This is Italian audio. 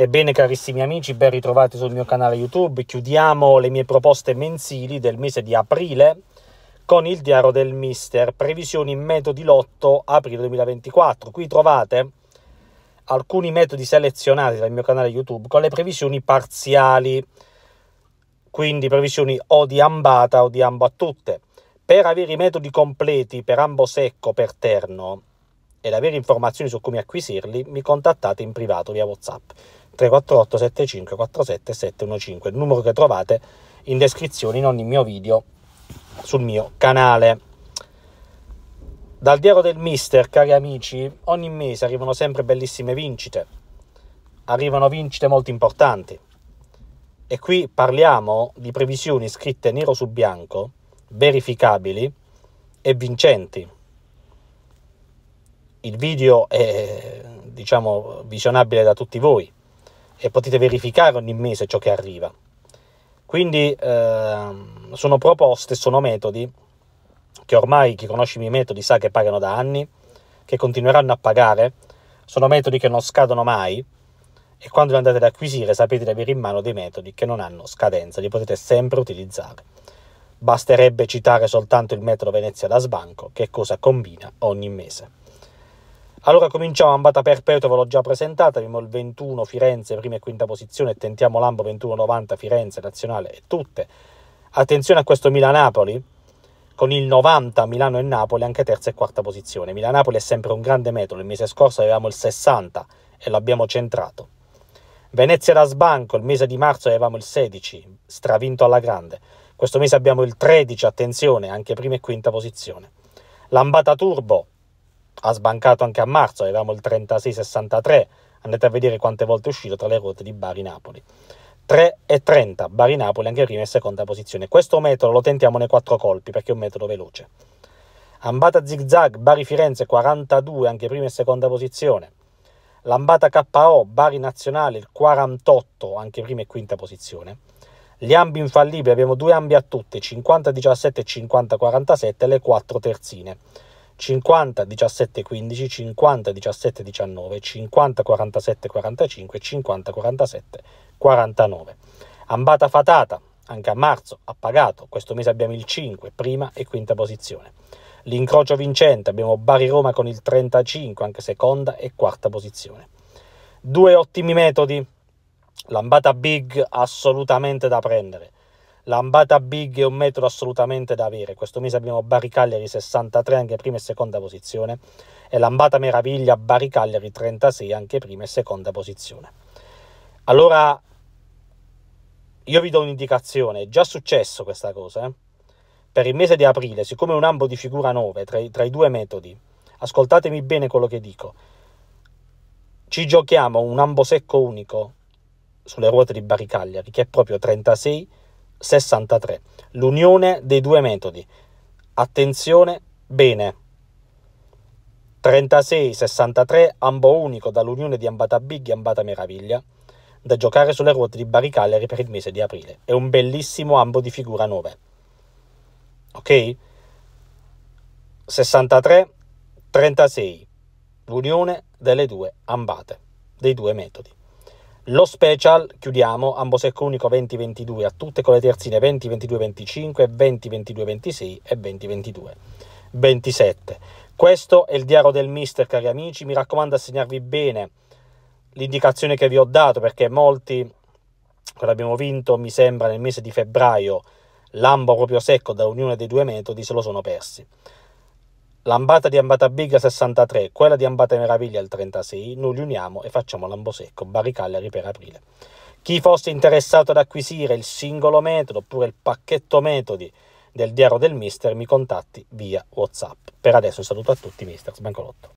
Ebbene carissimi amici, ben ritrovati sul mio canale YouTube. Chiudiamo le mie proposte mensili del mese di aprile con il diario del mister, previsioni metodi lotto aprile 2024. Qui trovate alcuni metodi selezionati dal mio canale YouTube con le previsioni parziali, quindi previsioni o di ambata o di ambo a tutte. Per avere i metodi completi per ambo secco, per terno ed avere informazioni su come acquisirli, mi contattate in privato via WhatsApp. 348 75 47 715, il numero che trovate in descrizione in ogni mio video sul mio canale. Dal diario del mister, cari amici, ogni mese arrivano sempre bellissime vincite, arrivano vincite molto importanti. E qui parliamo di previsioni scritte nero su bianco, verificabili e vincenti. Il video è, diciamo, visionabile da tutti voi e potete verificare ogni mese ciò che arriva. Quindi eh, sono proposte, sono metodi che ormai chi conosce i miei metodi sa che pagano da anni, che continueranno a pagare, sono metodi che non scadono mai e quando li andate ad acquisire sapete di avere in mano dei metodi che non hanno scadenza, li potete sempre utilizzare. Basterebbe citare soltanto il metodo Venezia da sbanco, che cosa combina ogni mese. Allora cominciamo ambata perpetua, ve l'ho già presentata, abbiamo il 21 Firenze, prima e quinta posizione, tentiamo l'ambo 21-90 Firenze, Nazionale e tutte. Attenzione a questo Milan-Napoli, con il 90 Milano e Napoli anche terza e quarta posizione. Milan-Napoli è sempre un grande metodo, il mese scorso avevamo il 60 e l'abbiamo centrato. Venezia da sbanco, il mese di marzo avevamo il 16, stravinto alla grande. Questo mese abbiamo il 13, attenzione, anche prima e quinta posizione. Lambata Turbo, ha sbancato anche a marzo, avevamo il 36-63, andate a vedere quante volte è uscito tra le ruote di Bari-Napoli. 3-30, Bari-Napoli anche prima e seconda posizione. Questo metodo lo tentiamo nei quattro colpi perché è un metodo veloce. Ambata zigzag Bari-Firenze 42 anche prima e seconda posizione. Lambata KO Bari Nazionale il 48 anche prima e quinta posizione. Gli ambi infallibili, abbiamo due ambi a tutte, 50-17 e 50-47, le quattro terzine. 50 17 15, 50 17 19, 50 47 45, 50 47 49. Ambata fatata, anche a marzo, ha pagato, questo mese abbiamo il 5, prima e quinta posizione. L'incrocio vincente, abbiamo Bari-Roma con il 35, anche seconda e quarta posizione. Due ottimi metodi, l'ambata big assolutamente da prendere L'Ambata Big è un metro assolutamente da avere. Questo mese abbiamo Bari 63, anche prima e seconda posizione, e l'Ambata Meraviglia Bari 36, anche prima e seconda posizione. Allora, io vi do un'indicazione, è già successo questa cosa. Eh? Per il mese di aprile, siccome è un ambo di figura 9 tra i, tra i due metodi, ascoltatemi bene quello che dico. Ci giochiamo un ambo secco unico sulle ruote di Bari che è proprio 36 63. L'unione dei due metodi. Attenzione, bene. 36-63, ambo unico dall'unione di Ambata Big e Ambata Meraviglia, da giocare sulle ruote di Bari per il mese di aprile. È un bellissimo ambo di figura 9. Ok? 63-36, l'unione delle due ambate, dei due metodi. Lo special, chiudiamo, ambo secco unico 20-22 a tutte con le terzine 20-22-25, 20-22-26 e 20-22-27. Questo è il diario del mister, cari amici, mi raccomando assegnarvi bene l'indicazione che vi ho dato perché molti, quando abbiamo vinto, mi sembra nel mese di febbraio, l'ambo proprio secco da unione dei due metodi, se lo sono persi. L'ambata di Ambata Big 63, quella di Ambata Meraviglia il 36, noi li uniamo e facciamo l'ambosecco, Bari Cagliari per aprile. Chi fosse interessato ad acquisire il singolo metodo oppure il pacchetto metodi del diario del mister mi contatti via Whatsapp. Per adesso un saluto a tutti, mister Sbancolotto.